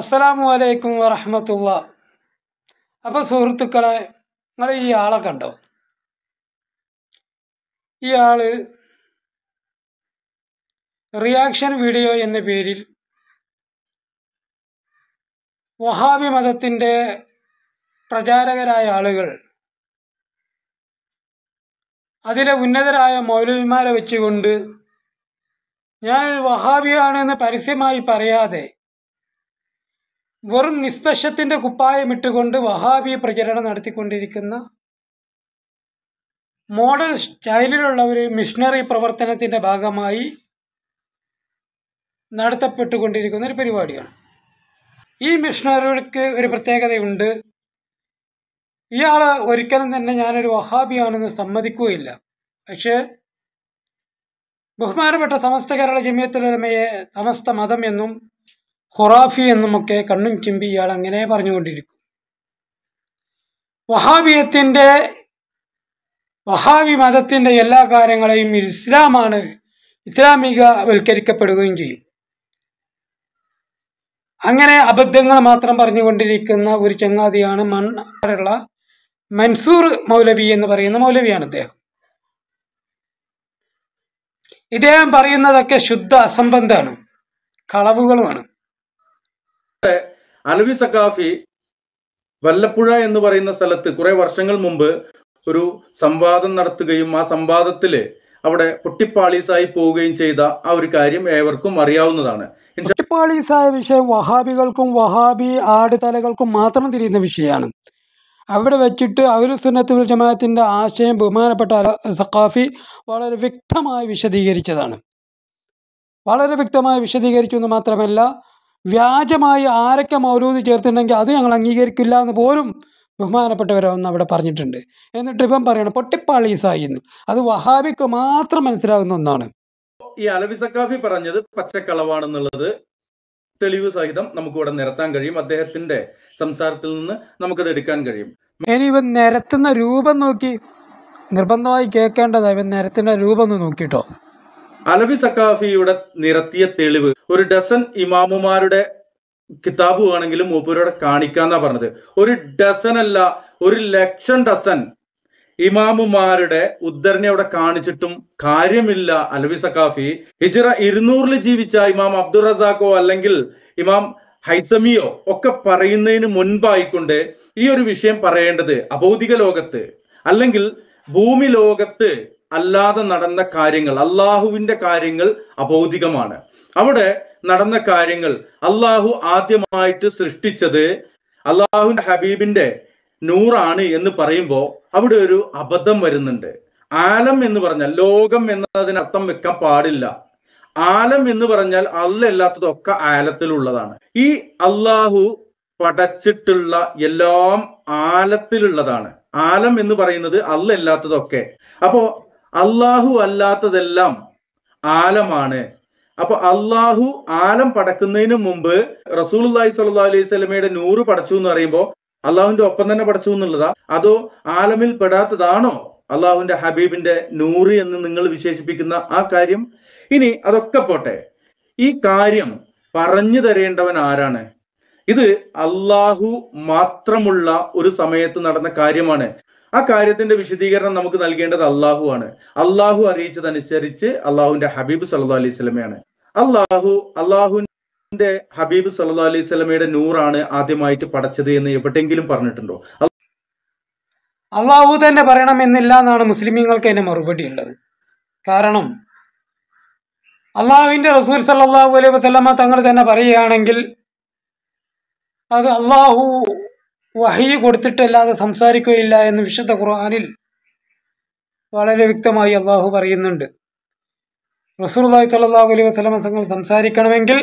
അസ്സലാമു അലൈക്കും വറഹമത്തുള്ള അപ്പോൾ സുഹൃത്തുക്കളെ നിങ്ങൾ ഈ ആളെ കണ്ടോ ഈ റിയാക്ഷൻ വീഡിയോ എന്ന പേരിൽ വഹാബി മതത്തിൻ്റെ പ്രചാരകരായ ആളുകൾ അതിലെ ഉന്നതരായ മൗലവിമാരെ വെച്ചുകൊണ്ട് ഞാനൊരു വഹാബിയാണെന്ന് പരസ്യമായി പറയാതെ വെറും കുപ്പായം കുപ്പായമിട്ടുകൊണ്ട് വഹാബി പ്രചരണം നടത്തിക്കൊണ്ടിരിക്കുന്ന മോഡൽ സ്റ്റൈലിലുള്ള ഒരു മിഷണറി പ്രവർത്തനത്തിൻ്റെ ഭാഗമായി നടത്തപ്പെട്ടുകൊണ്ടിരിക്കുന്ന ഒരു പരിപാടിയാണ് ഈ മിഷണറികൾക്ക് ഒരു പ്രത്യേകതയുണ്ട് ഇയാൾ ഒരിക്കലും തന്നെ ഞാനൊരു വഹാബിയാണെന്ന് സമ്മതിക്കുകയില്ല പക്ഷേ ബഹുമാനപ്പെട്ട സമസ്ത കേരള ജമിയത്തുലമയെ സമസ്ത മതം എന്നും ഖുറാഫി എന്നുമൊക്കെ കണ്ണും ചിമ്പി ഇയാൾ അങ്ങനെ പറഞ്ഞുകൊണ്ടിരിക്കും വഹാബിയത്തിന്റെ വഹാബി മതത്തിൻ്റെ എല്ലാ കാര്യങ്ങളെയും ഇസ്ലാമാണ് ഇസ്ലാമിക വൽക്കരിക്കപ്പെടുകയും ചെയ്യും അങ്ങനെ അബദ്ധങ്ങൾ മാത്രം പറഞ്ഞുകൊണ്ടിരിക്കുന്ന ഒരു ചങ്ങാതിയാണ് മണ്ണുള്ള മൻസൂർ മൗലവി എന്ന് പറയുന്ന മൗലവിയാണ് അദ്ദേഹം ഇദ്ദേഹം പറയുന്നതൊക്കെ ശുദ്ധ അസംബന്ധമാണ് കളവുകളുമാണ് അലവി സഖാഫി വല്ലപ്പുഴ എന്ന് പറയുന്ന സ്ഥലത്ത് കുറെ വർഷങ്ങൾ മുമ്പ് ഒരു സംവാദം നടത്തുകയും ആ സംവാദത്തില് അവിടെ പൊട്ടിപ്പാളീസായി പോവുകയും ചെയ്ത ആ ഒരു കാര്യം ഏവർക്കും അറിയാവുന്നതാണ് പൊട്ടിപ്പാളീസായ വിഷയം വഹാബികൾക്കും വഹാബി ആടുതലകൾക്കും മാത്രം തിരിയുന്ന വിഷയമാണ് അവിടെ വെച്ചിട്ട് അവരുസുന്നത്തുൽ സുന്നത്തുൽ ജമാഅത്തിൻ്റെ ആശയം ബഹുമാനപ്പെട്ട സഖാഫി വളരെ വ്യക്തമായി വിശദീകരിച്ചതാണ് വളരെ വ്യക്തമായി വിശദീകരിച്ചു എന്ന് മാത്രമല്ല വ്യാജമായി ആരൊക്കെ മൗലൂദ് ചേർത്തിട്ടുണ്ടെങ്കിൽ അത് ഞങ്ങൾ അംഗീകരിക്കില്ല എന്ന് പോലും ബഹുമാനപ്പെട്ടവരൊന്ന് അവിടെ പറഞ്ഞിട്ടുണ്ട് എന്നിട്ട് ഇപ്പം പറയണം പൊട്ടിപ്പാളി എന്ന് അത് വഹാബിക്ക് മാത്രം മനസ്സിലാകുന്ന ഒന്നാണ് ഈ അലവി സക്കാഫി പറഞ്ഞത് പച്ചക്കളവാണെന്നുള്ളത് തെളിവ് സഹിതം നമുക്ക് ഇവിടെ നിരത്താൻ കഴിയും അദ്ദേഹത്തിന്റെ സംസാരത്തിൽ നിന്ന് നമുക്കത് എടുക്കാൻ കഴിയും ഇനി ഇവൻ നിരത്തുന്ന രൂപം നോക്കി നിർബന്ധമായി കേൾക്കേണ്ടതാണ് ഇവൻ നിരത്തുന്ന രൂപം ഒന്ന് നോക്കിയിട്ടോ അലവി സക്കാഫിയുടെ നിരത്തിയ തെളിവ് ഒരു ഡസൻ ഇമാമുമാരുടെ കിതാബ് വേണമെങ്കിലും മൂപ്പൂരോടെ കാണിക്കാന്നാ പറഞ്ഞത് ഒരു ഡസൻ അല്ല ഒരു ലക്ഷം ഡസൻ ഇമാമുമാരുടെ ഉദ്ധരണി അവിടെ കാണിച്ചിട്ടും കാര്യമില്ല അലവി സക്കാഫി ഹിജറ ഇരുന്നൂറിൽ ജീവിച്ച ഇമാം അബ്ദുൾ റസാഖോ അല്ലെങ്കിൽ ഇമാം ഹൈത്തമിയോ ഒക്കെ പറയുന്നതിന് മുൻപായിക്കൊണ്ട് ഈ ഒരു വിഷയം പറയേണ്ടത് അഭൗതിക ലോകത്ത് അല്ലെങ്കിൽ ഭൂമി ലോകത്ത് അല്ലാതെ നടന്ന കാര്യങ്ങൾ അള്ളാഹുവിന്റെ കാര്യങ്ങൾ അബൗദികമാണ് അവിടെ നടന്ന കാര്യങ്ങൾ അള്ളാഹു ആദ്യമായിട്ട് സൃഷ്ടിച്ചത് അള്ളാഹുവിന്റെ ഹബീബിന്റെ നൂറാണ് എന്ന് പറയുമ്പോൾ അവിടെ ഒരു അബദ്ധം വരുന്നുണ്ട് ആലം എന്ന് പറഞ്ഞാൽ ലോകം എന്നതിന് അർത്ഥം വെക്കാൻ പാടില്ല ആലം എന്ന് പറഞ്ഞാൽ അല്ലല്ലാത്തതൊക്കെ ആലത്തിലുള്ളതാണ് ഈ അള്ളാഹു പടച്ചിട്ടുള്ള എല്ലാം ആലത്തിലുള്ളതാണ് ആലം എന്ന് പറയുന്നത് അല്ലല്ലാത്തതൊക്കെ അപ്പോ അള്ളാഹു അല്ലാത്തതെല്ലാം ആലമാണ് അപ്പൊ അള്ളാഹു ആലം പടക്കുന്നതിന് മുമ്പ് റസൂലി സല്ലാ അലൈഹി സ്വലമയുടെ നൂറ് പടച്ചു എന്ന് പറയുമ്പോൾ അള്ളാഹുവിന്റെ ഒപ്പം തന്നെ പടച്ചു എന്നുള്ളതാ അതോ ആലമിൽ പെടാത്തതാണോ അള്ളാഹുവിന്റെ ഹബീബിന്റെ നൂറ് എന്ന് നിങ്ങൾ വിശേഷിപ്പിക്കുന്ന ആ കാര്യം ഇനി അതൊക്കെ പോട്ടെ ഈ കാര്യം പറഞ്ഞു തരേണ്ടവൻ ആരാണ് ഇത് അള്ളാഹു മാത്രമുള്ള ഒരു സമയത്ത് നടന്ന കാര്യമാണ് ആ കാര്യത്തിന്റെ വിശദീകരണം നമുക്ക് നൽകേണ്ടത് അള്ളാഹു ആണ് അള്ളാഹു അറിയിച്ചതനുസരിച്ച് അള്ളാഹുവിന്റെ ഹബീബ് സല്ലാ അലൈഹി സ്വലമയാണ് അള്ളാഹു അള്ളാഹുവിന്റെ ഹബീബ് സല്ലാ അലൈഹി സ്വലമയുടെ നൂറാണ് ആദ്യമായിട്ട് പടച്ചത് എന്ന് എവിടെയെങ്കിലും പറഞ്ഞിട്ടുണ്ടോ അള്ളാഹു തന്നെ എന്നില്ല എന്നാണ് മുസ്ലിമീങ്ങൾക്ക് അതിന് മറുപടി ഉള്ളത് കാരണം അള്ളാഹുവിന്റെ റസൂൽ സല്ലാഹു അലൈഹി വസ്ലമ തങ്ങൾ തന്നെ പറയുകയാണെങ്കിൽ അത് അള്ളാഹു വഹി കൊടുത്തിട്ടല്ലാതെ സംസാരിക്കുകയില്ല എന്ന് വിശുദ്ധ ഖുർആാനിൽ വളരെ വ്യക്തമായി അള്ളാഹു പറയുന്നുണ്ട് റസൂർദായ് സല്ലാഹു അലൈ വസ്ലമ തങ്ങൾ സംസാരിക്കണമെങ്കിൽ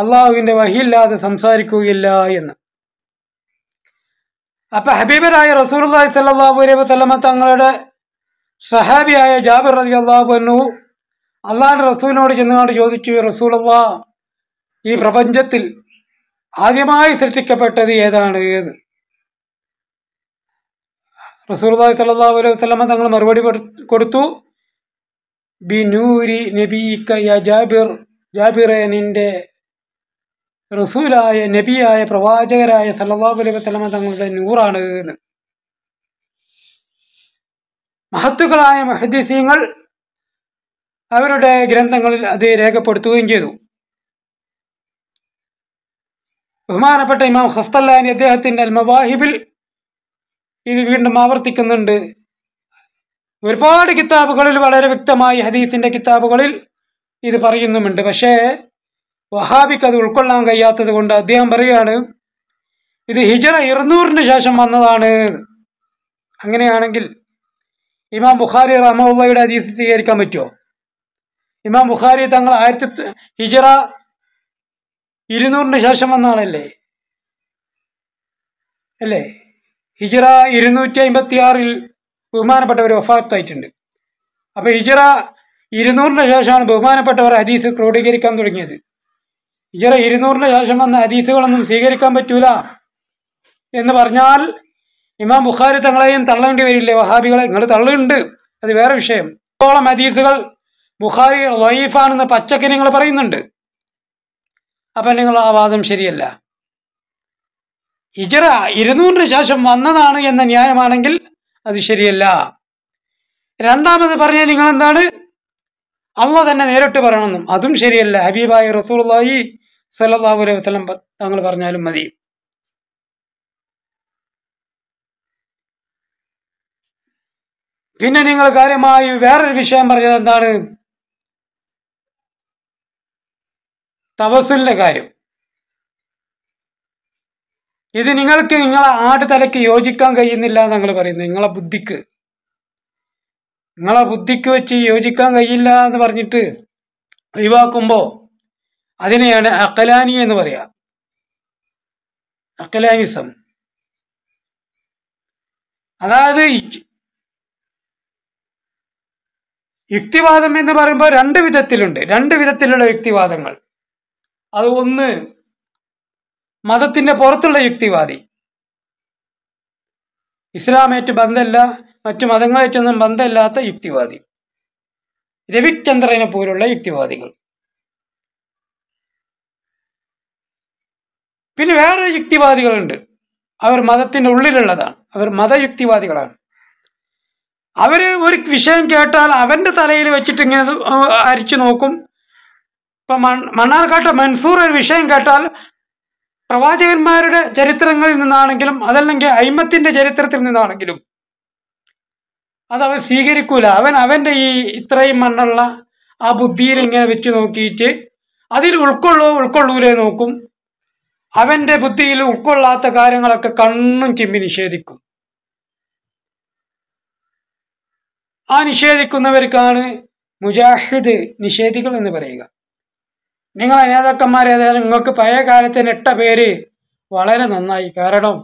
അള്ളാഹുവിൻ്റെ വഹിയില്ലാതെ സംസാരിക്കുകയില്ല എന്ന് അപ്പം ഹബീബനായ റസൂർദായ് സല്ലാഹു അലൈ വസ്ലമ തങ്ങളുടെ സഹാബിയായ ജാബിർ റബി അള്ളാഹുബനു അള്ളാഹിൻ്റെ റസൂലിനോട് ചെന്നുകൊണ്ട് ചോദിച്ചു റസൂലല്ലാ ഈ പ്രപഞ്ചത്തിൽ ആദ്യമായി സൃഷ്ടിക്കപ്പെട്ടത് ഏതാണ് ഏത് റസൂർദായ് സല്ലാ അലൈഹി തങ്ങൾ മറുപടി കൊടുത്തു ബിനൂരി നബീക്ക റസൂലായ നബിയായ പ്രവാചകരായ സല്ലാ അലൈഹി വസ്ലമ തങ്ങളുടെ നൂറാണ് എന്ന് മഹത്തുക്കളായ മഹദീസിങ്ങൾ അവരുടെ ഗ്രന്ഥങ്ങളിൽ അത് രേഖപ്പെടുത്തുകയും ചെയ്തു ബഹുമാനപ്പെട്ട ഇമാം ഹസ്തല്ലാനി അദ്ദേഹത്തിൻ്റെ അൽമവാഹിബിൽ ഇത് വീണ്ടും ആവർത്തിക്കുന്നുണ്ട് ഒരുപാട് കിതാബുകളിൽ വളരെ വ്യക്തമായി ഹദീസിൻ്റെ കിതാബുകളിൽ ഇത് പറയുന്നുമുണ്ട് പക്ഷേ വഹാബിക്ക് അത് ഉൾക്കൊള്ളാൻ കഴിയാത്തത് കൊണ്ട് അദ്ദേഹം പറയുകയാണ് ഇത് ഹിജറ ഇരുന്നൂറിന് ശേഷം വന്നതാണ് അങ്ങനെയാണെങ്കിൽ ഇമാം ബുഖാരി റഹമുള്ളയുടെ ഹദീസ് സ്വീകരിക്കാൻ പറ്റുമോ ഇമാം ബുഖാരി തങ്ങൾ ആയിരത്തി ഹിജറ ഇരുന്നൂറിന് ശേഷം വന്നാണല്ലേ അല്ലേ ഹിജറ ഇരുന്നൂറ്റി അമ്പത്തി ആറിൽ ബഹുമാനപ്പെട്ടവർ ഒഫാത്തായിട്ടുണ്ട് അപ്പൊ ഹിജറ ഇരുന്നൂറിന് ശേഷമാണ് ബഹുമാനപ്പെട്ടവർ ഹദീസ് ക്രോഡീകരിക്കാൻ തുടങ്ങിയത് ഹിജറ ഇരുന്നൂറിന് ശേഷം വന്ന ഹദീസുകളൊന്നും സ്വീകരിക്കാൻ പറ്റൂല എന്ന് പറഞ്ഞാൽ ഇമാം ബുഖാരി തങ്ങളെയും തള്ളേണ്ടി വരില്ലേ വഹാബികളെ നിങ്ങൾ തള്ളുണ്ട് അത് വേറെ വിഷയം ഓളം ഹദീസുകൾ ബുഖാരി ലൈഫാണെന്ന് പച്ചക്ക് നിങ്ങൾ പറയുന്നുണ്ട് അപ്പം നിങ്ങൾ ആ വാദം ശരിയല്ല ഇജറ ഇരുന്നൂറിന് ശേഷം വന്നതാണ് എന്ന ന്യായമാണെങ്കിൽ അത് ശരിയല്ല രണ്ടാമത് പറഞ്ഞ നിങ്ങൾ എന്താണ് അള്ള തന്നെ നേരിട്ട് പറയണമെന്നും അതും ശരിയല്ല ഹബീബായി റസൂള്ളായി സല്ലാഹു അലൈഹി വസ്ലം താങ്കൾ പറഞ്ഞാലും മതി പിന്നെ നിങ്ങൾ കാര്യമായി വേറൊരു വിഷയം പറഞ്ഞത് എന്താണ് തപസ്സിൻ്റെ കാര്യം ഇത് നിങ്ങൾക്ക് നിങ്ങളെ ആട് തലയ്ക്ക് യോജിക്കാൻ കഴിയുന്നില്ല എന്നങ്ങൾ പറയുന്നു നിങ്ങളെ ബുദ്ധിക്ക് നിങ്ങളെ ബുദ്ധിക്ക് വെച്ച് യോജിക്കാൻ കഴിയില്ല എന്ന് പറഞ്ഞിട്ട് ഒഴിവാക്കുമ്പോൾ അതിനെയാണ് അക്കലാനി എന്ന് പറയുക അക്കലാനിസം അതായത് യുക്തിവാദം എന്ന് പറയുമ്പോൾ രണ്ട് വിധത്തിലുണ്ട് രണ്ട് വിധത്തിലുള്ള യുക്തിവാദങ്ങൾ അത് ഒന്ന് മതത്തിന്റെ പുറത്തുള്ള യുക്തിവാദി ഇസ്ലാമായിട്ട് ബന്ധമില്ല മറ്റു മതങ്ങളായിട്ടൊന്നും ബന്ധമില്ലാത്ത യുക്തിവാദി രവിചന്ദ്രനെ പോലുള്ള യുക്തിവാദികൾ പിന്നെ വേറെ യുക്തിവാദികളുണ്ട് അവർ മതത്തിൻ്റെ ഉള്ളിലുള്ളതാണ് അവർ മതയുക്തിവാദികളാണ് അവർ ഒരു വിഷയം കേട്ടാൽ അവൻ്റെ തലയിൽ വെച്ചിട്ട് ഇങ്ങനെ അരിച്ചു നോക്കും ഇപ്പം മണ്ണാർക്കാട്ട് മൻസൂർ ഒരു വിഷയം കേട്ടാൽ പ്രവാചകന്മാരുടെ ചരിത്രങ്ങളിൽ നിന്നാണെങ്കിലും അതല്ലെങ്കിൽ അയിമത്തിൻ്റെ ചരിത്രത്തിൽ നിന്നാണെങ്കിലും അത് അവൻ സ്വീകരിക്കൂല അവൻ അവൻ്റെ ഈ ഇത്രയും മണ്ണുള്ള ആ ബുദ്ധിയിൽ ഇങ്ങനെ വെച്ച് നോക്കിയിട്ട് അതിൽ ഉൾക്കൊള്ളോ ഉൾക്കൊള്ളൂലേ നോക്കും അവൻ്റെ ബുദ്ധിയിൽ ഉൾക്കൊള്ളാത്ത കാര്യങ്ങളൊക്കെ കണ്ണും ചിമ്മി നിഷേധിക്കും ആ നിഷേധിക്കുന്നവർക്കാണ് മുജാഹിദ് നിഷേധികൾ എന്ന് പറയുക നിങ്ങളെ നേതാക്കന്മാരെ ഏതായാലും നിങ്ങൾക്ക് പഴയ കാലത്തിന് ഇട്ട പേര് വളരെ നന്നായി കാരണം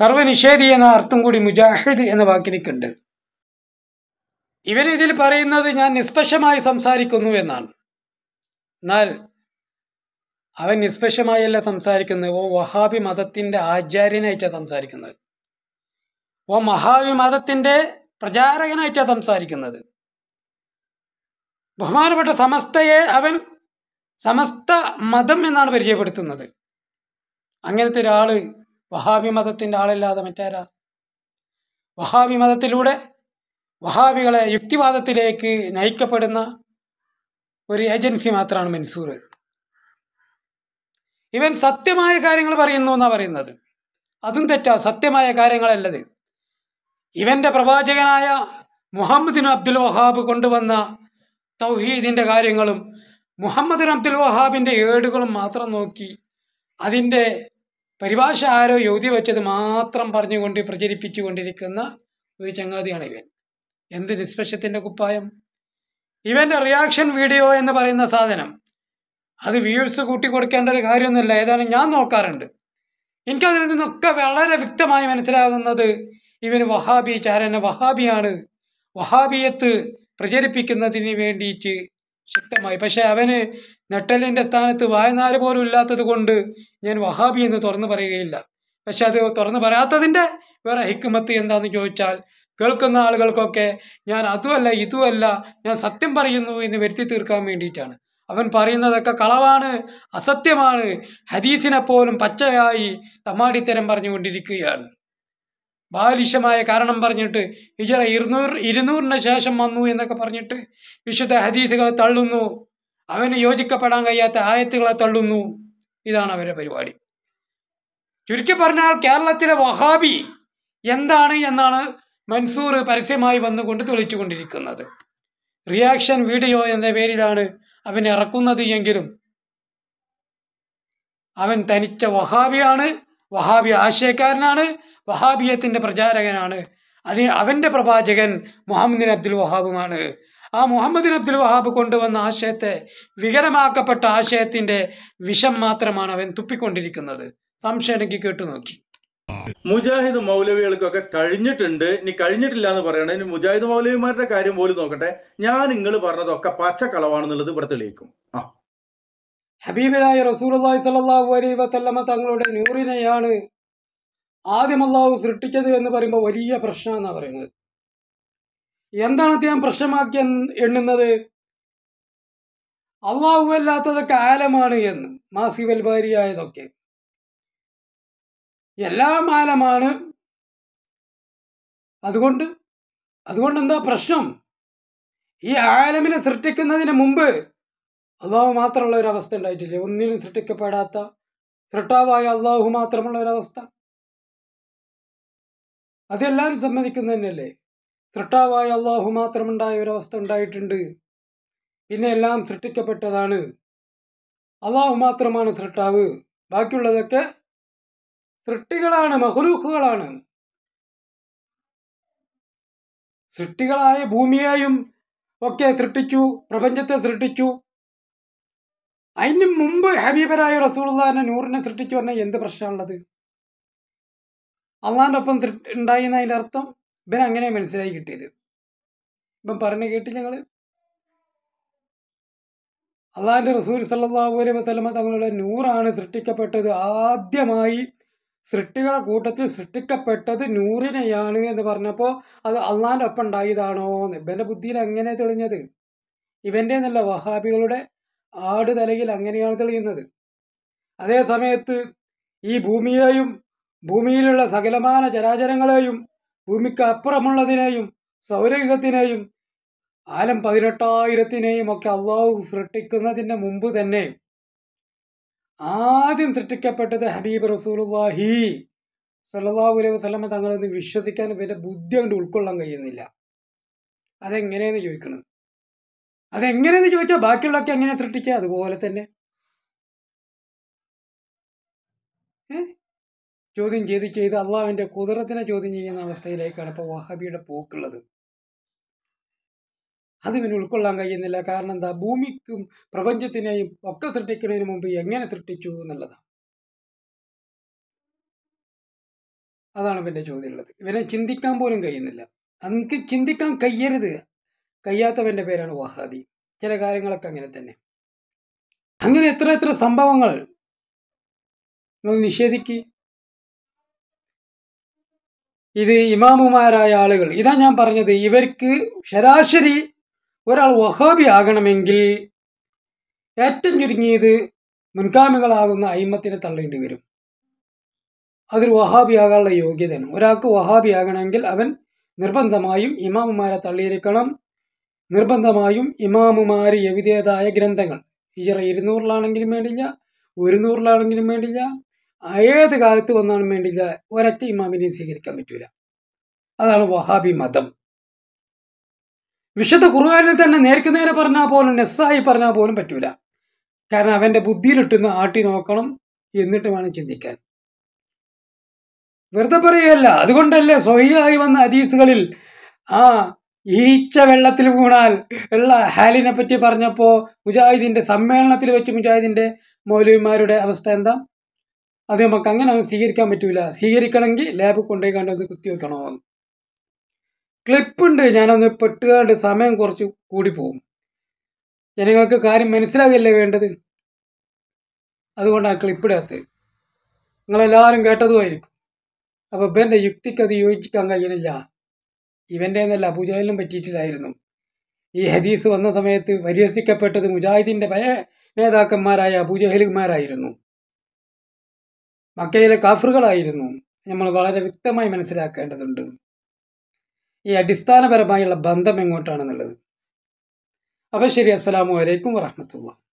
സർവനിഷേധി എന്ന അർത്ഥം കൂടി മുജാഹിദ് എന്ന വാക്കിനിക്കുണ്ട് ഇവരിതിൽ പറയുന്നത് ഞാൻ നിഷ്പക്ഷമായി സംസാരിക്കുന്നു എന്നാണ് എന്നാൽ അവൻ നിഷ്പക്ഷമായല്ല സംസാരിക്കുന്നത് ഓ വഹാബി മതത്തിൻ്റെ ആചാര്യനായിട്ടാണ് സംസാരിക്കുന്നത് ഓ മഹാബി മതത്തിൻ്റെ പ്രചാരകനായിട്ടാണ് സംസാരിക്കുന്നത് ബഹുമാനപ്പെട്ട സമസ്തയെ അവൻ സമസ്ത മതം എന്നാണ് പരിചയപ്പെടുത്തുന്നത് അങ്ങനത്തെ ഒരാൾ വഹാബി മതത്തിൻ്റെ ആളില്ലാതെ മറ്റാരാ വഹാബി മതത്തിലൂടെ വഹാബികളെ യുക്തിവാദത്തിലേക്ക് നയിക്കപ്പെടുന്ന ഒരു ഏജൻസി മാത്രമാണ് മൻസൂർ ഇവൻ സത്യമായ കാര്യങ്ങൾ പറയുന്നു എന്നാണ് പറയുന്നത് അതും തെറ്റാ സത്യമായ കാര്യങ്ങളല്ലത് ഇവൻ്റെ പ്രവാചകനായ മുഹമ്മദിൻ അബ്ദുൽ വഹാബ് കൊണ്ടുവന്ന തൗഹീദിൻ്റെ കാര്യങ്ങളും മുഹമ്മദ് അബ്ദുൽ വഹാബിൻ്റെ ഏടുകളും മാത്രം നോക്കി അതിൻ്റെ പരിഭാഷ ആരോ എഴുതി വെച്ചത് മാത്രം പറഞ്ഞുകൊണ്ട് പ്രചരിപ്പിച്ചു കൊണ്ടിരിക്കുന്ന ഒരു ചങ്ങാതിയാണ് ഇവൻ എന്ത് നിഷ്പക്ഷത്തിൻ്റെ കുപ്പായം ഇവൻ്റെ റിയാക്ഷൻ വീഡിയോ എന്ന് പറയുന്ന സാധനം അത് വ്യൂസ് കൂട്ടി കൊടുക്കേണ്ട ഒരു കാര്യമൊന്നുമില്ല ഏതായാലും ഞാൻ നോക്കാറുണ്ട് എനിക്കതിൽ നിന്നൊക്കെ വളരെ വ്യക്തമായി മനസ്സിലാകുന്നത് ഇവന് വഹാബി ചാരന വഹാബിയാണ് വഹാബിയത്ത് പ്രചരിപ്പിക്കുന്നതിന് വേണ്ടിയിട്ട് ശക്തമായി പക്ഷെ അവന് നട്ടലിൻ്റെ സ്ഥാനത്ത് വായനാല് പോലും ഇല്ലാത്തത് കൊണ്ട് ഞാൻ വഹാബി എന്ന് തുറന്നു പറയുകയില്ല പക്ഷെ അത് തുറന്നു പറയാത്തതിൻ്റെ വേറെ ഹിക്കുമത്ത് എന്താണെന്ന് ചോദിച്ചാൽ കേൾക്കുന്ന ആളുകൾക്കൊക്കെ ഞാൻ അതുമല്ല ഇതുമല്ല ഞാൻ സത്യം പറയുന്നു എന്ന് വരുത്തി തീർക്കാൻ വേണ്ടിയിട്ടാണ് അവൻ പറയുന്നതൊക്കെ കളവാണ് അസത്യമാണ് ഹദീസിനെ പോലും പച്ചയായി തമാടിത്തരം പറഞ്ഞുകൊണ്ടിരിക്കുകയാണ് ബാലിശമായ കാരണം പറഞ്ഞിട്ട് ഇജറ ഇരുന്നൂറ് ഇരുന്നൂറിന് ശേഷം വന്നു എന്നൊക്കെ പറഞ്ഞിട്ട് വിശുദ്ധ ഹദീസുകളെ തള്ളുന്നു അവന് യോജിക്കപ്പെടാൻ കഴിയാത്ത ആയത്തുകളെ തള്ളുന്നു ഇതാണ് അവരുടെ പരിപാടി ചുരുക്കി പറഞ്ഞാൽ കേരളത്തിലെ വഹാബി എന്താണ് എന്നാണ് മൻസൂർ പരസ്യമായി വന്നുകൊണ്ട് തെളിച്ചുകൊണ്ടിരിക്കുന്നത് റിയാക്ഷൻ വീഡിയോ എന്ന പേരിലാണ് അവൻ ഇറക്കുന്നത് എങ്കിലും അവൻ തനിച്ച വഹാബിയാണ് വഹാബി ആശയക്കാരനാണ് വഹാബിയത്തിൻ്റെ പ്രചാരകനാണ് അതിന് അവൻ്റെ പ്രവാചകൻ മുഹമ്മദിൻ അബ്ദുൽ വഹാബുമാണ് ആ മുഹമ്മദിൻ അബ്ദുൽ വഹാബ് കൊണ്ടുവന്ന ആശയത്തെ വികലമാക്കപ്പെട്ട ആശയത്തിൻ്റെ വിഷം മാത്രമാണ് അവൻ തുപ്പിക്കൊണ്ടിരിക്കുന്നത് സംശയം എനിക്ക് കേട്ടു നോക്കി മുജാഹിദ് മൗലവികൾക്കൊക്കെ കഴിഞ്ഞിട്ടുണ്ട് ഇനി കഴിഞ്ഞിട്ടില്ല എന്ന് പറയണേ ഇനി മുജാഹിദ് മൗലവിമാരുടെ കാര്യം പോലും നോക്കട്ടെ ഞാൻ നിങ്ങൾ പറഞ്ഞതൊക്കെ പച്ചക്കളവാണെന്നുള്ളത് ഇവിടെ തെളിയിക്കും ആ ഹബീബിനായ റസൂലി സല്ലാഹു അലൈ വസല്ലമ തങ്ങളുടെ നൂറിനെയാണ് ആദ്യം അള്ളാഹു സൃഷ്ടിച്ചത് എന്ന് പറയുമ്പോൾ വലിയ പ്രശ്നമെന്നാണ് പറയുന്നത് എന്താണ് അദ്ദേഹം പ്രശ്നമാക്കി എണ്ണുന്നത് അള്ളാഹു അല്ലാത്തതൊക്കെ ആലമാണ് എന്ന് മാസി ഭാര്യയായതൊക്കെ എല്ലാം ആലമാണ് അതുകൊണ്ട് അതുകൊണ്ട് എന്താ പ്രശ്നം ഈ ആലമിനെ സൃഷ്ടിക്കുന്നതിന് മുമ്പ് അള്ളാഹു മാത്രമുള്ള ഒരു അവസ്ഥ ഉണ്ടായിട്ടില്ലേ ഒന്നിനും സൃഷ്ടിക്കപ്പെടാത്ത സൃഷ്ടാവായ അള്ളാഹു മാത്രമുള്ള ഒരവസ്ഥ അതെല്ലാവരും സമ്മതിക്കുന്ന തന്നെയല്ലേ സൃഷ്ടാവായ അള്ളാഹു മാത്രമുണ്ടായ ഒരവസ്ഥ ഉണ്ടായിട്ടുണ്ട് പിന്നെ എല്ലാം സൃഷ്ടിക്കപ്പെട്ടതാണ് അള്ളാഹു മാത്രമാണ് സൃഷ്ടാവ് ബാക്കിയുള്ളതൊക്കെ സൃഷ്ടികളാണ് മഹലൂക്കുകളാണ് സൃഷ്ടികളായ ഭൂമിയെയും ഒക്കെ സൃഷ്ടിച്ചു പ്രപഞ്ചത്തെ സൃഷ്ടിച്ചു അതിന് മുമ്പ് ഹബീബരായ റസൂള്ളാനെ നൂറിനെ സൃഷ്ടിച്ചു പറഞ്ഞാൽ എന്ത് പ്രശ്നമുള്ളത് അള്ളാഹിൻ്റെ ഒപ്പം ഉണ്ടായി എന്നതിൻ്റെ അർത്ഥം ഇവൻ അങ്ങനെ മനസ്സിലായി കിട്ടിയത് ഇപ്പം പറഞ്ഞു കേട്ടില്ല ഞങ്ങൾ അള്ളാഹിൻ്റെ റസൂൽ സല്ലാഹു അലൈ വസ്ലമ തങ്ങളുടെ നൂറാണ് സൃഷ്ടിക്കപ്പെട്ടത് ആദ്യമായി സൃഷ്ടികളെ കൂട്ടത്തിൽ സൃഷ്ടിക്കപ്പെട്ടത് നൂറിനെയാണ് എന്ന് പറഞ്ഞപ്പോൾ അത് അള്ളാഹിൻ്റെ ഒപ്പം ഉണ്ടായതാണോ എന്ന് ഇവൻ്റെ ബുദ്ധിയിൽ അങ്ങനെ തെളിഞ്ഞത് ഇവൻ്റെ നല്ല വഹാബികളുടെ ആട് തലയിൽ അങ്ങനെയാണ് തെളിയുന്നത് അതേ സമയത്ത് ഈ ഭൂമിയെയും ഭൂമിയിലുള്ള സകലമാന ചരാചരങ്ങളെയും ഭൂമിക്ക് അപ്പുറമുള്ളതിനെയും സൗരയുഗത്തിനെയും ആലം പതിനെട്ടായിരത്തിനെയും ഒക്കെ അള്ളാഹു സൃഷ്ടിക്കുന്നതിന് മുമ്പ് തന്നെ ആദ്യം സൃഷ്ടിക്കപ്പെട്ടത് ഹബീബ് റസൂലുല്ലാഹി സല്ലാഹു അലൈഹി വസ്ലമ തങ്ങളെന്ന് വിശ്വസിക്കാൻ ഇവരുടെ ബുദ്ധി കൊണ്ട് ഉൾക്കൊള്ളാൻ കഴിയുന്നില്ല അതെങ്ങനെയെന്ന് ചോദിക്കുന്നത് അതെങ്ങനെയെന്ന് ചോദിച്ചാൽ ബാക്കിയുള്ളതൊക്കെ എങ്ങനെ സൃഷ്ടിക്കുക അതുപോലെ തന്നെ ചോദ്യം ചെയ്ത് ചെയ്ത് അള്ളാവിൻ്റെ കുതിരത്തിനെ ചോദ്യം ചെയ്യുന്ന അവസ്ഥയിലേക്കാണ് ഇപ്പോൾ വഹാബിയുടെ പോക്കുള്ളത് അത് പിന്നെ ഉൾക്കൊള്ളാൻ കഴിയുന്നില്ല കാരണം എന്താ ഭൂമിക്കും പ്രപഞ്ചത്തിനെയും ഒക്കെ സൃഷ്ടിക്കുന്നതിന് മുമ്പ് എങ്ങനെ സൃഷ്ടിച്ചു എന്നുള്ളതാണ് അതാണ് ഇവൻ്റെ ചോദ്യമുള്ളത് ഇവനെ ചിന്തിക്കാൻ പോലും കഴിയുന്നില്ല നമുക്ക് ചിന്തിക്കാൻ കഴിയരുത് കഴിയാത്തവന്റെ പേരാണ് വഹാബി ചില കാര്യങ്ങളൊക്കെ അങ്ങനെ തന്നെ അങ്ങനെ എത്ര എത്ര സംഭവങ്ങൾ നിങ്ങൾ നിഷേധിക്ക് ഇത് ഇമാമുമാരായ ആളുകൾ ഇതാ ഞാൻ പറഞ്ഞത് ഇവർക്ക് ശരാശരി ഒരാൾ വഹാബി ആകണമെങ്കിൽ ഏറ്റവും ചുരുങ്ങിയത് മുൻകാമികളാകുന്ന അയിമത്തിനെ തള്ളേണ്ടി വരും അതിൽ ആകാനുള്ള യോഗ്യതയാണ് ഒരാൾക്ക് വഹാബി ആകണമെങ്കിൽ അവൻ നിർബന്ധമായും ഇമാമുമാരെ തള്ളിയിരിക്കണം നിർബന്ധമായും ഇമാമുമാർ എഴുതിയതായ ഗ്രന്ഥങ്ങൾ ഹിജറ ഇരുന്നൂറിലാണെങ്കിലും വേണ്ടില്ല ഒരുന്നൂറിലാണെങ്കിലും വേണ്ടില്ല ഏത് കാലത്ത് വന്നാലും വേണ്ടില്ല ഒരൊറ്റ ഇമാമിനെയും സ്വീകരിക്കാൻ പറ്റൂല അതാണ് വഹാബി മതം വിശുദ്ധ ഖുർആാനിൽ തന്നെ നേർക്ക് നേരെ പറഞ്ഞാൽ പോലും നെസ്സായി പറഞ്ഞാൽ പോലും പറ്റൂല കാരണം അവൻ്റെ ബുദ്ധിയിലിട്ടുന്ന ആട്ടി നോക്കണം എന്നിട്ട് വേണം ചിന്തിക്കാൻ വെറുതെ പറയുകയല്ല അതുകൊണ്ടല്ലേ സ്വഹിയായി വന്ന ഹദീസുകളിൽ ആ ഈച്ച വെള്ളത്തിൽ വീണാൽ ഉള്ള ഹാലിനെ പറ്റി പറഞ്ഞപ്പോൾ മുജാഹിദിൻ്റെ സമ്മേളനത്തിൽ വെച്ച് മുജാഹിദിൻ്റെ മൗലവിമാരുടെ അവസ്ഥ എന്താ അത് നമുക്ക് അങ്ങനെ സ്വീകരിക്കാൻ പറ്റൂല സ്വീകരിക്കണമെങ്കിൽ ലാബ് കൊണ്ടുപോയി കണ്ടത് ഒന്ന് കുത്തിവെക്കണോ ക്ലിപ്പുണ്ട് ഞാനൊന്ന് പെട്ടുകാണ്ട് സമയം കുറച്ച് കൂടി പോകും ജനങ്ങൾക്ക് കാര്യം മനസ്സിലാകുകയല്ലേ വേണ്ടത് അതുകൊണ്ടാണ് അത് നിങ്ങളെല്ലാവരും കേട്ടതുമായിരിക്കും അപ്പോൾ ഇപ്പം യുക്തിക്ക് അത് യോജിക്കാൻ കഴിയണില്ല ഇവൻ്റെ എന്നല്ല അബുജാലിനും പറ്റിയിട്ടില്ലായിരുന്നു ഈ ഹദീസ് വന്ന സമയത്ത് പരിഹസിക്കപ്പെട്ടത് മുജാഹിദിൻ്റെ ഭയ നേതാക്കന്മാരായ അബുജഹലുമാരായിരുന്നു മക്കയിലെ കാഫറുകളായിരുന്നു നമ്മൾ വളരെ വ്യക്തമായി മനസ്സിലാക്കേണ്ടതുണ്ട് ഈ അടിസ്ഥാനപരമായുള്ള ബന്ധം എങ്ങോട്ടാണെന്നുള്ളത് അപ്പോൾ ശരി അസ്സാം വലൈക്കും വറഹമത്തുള്ള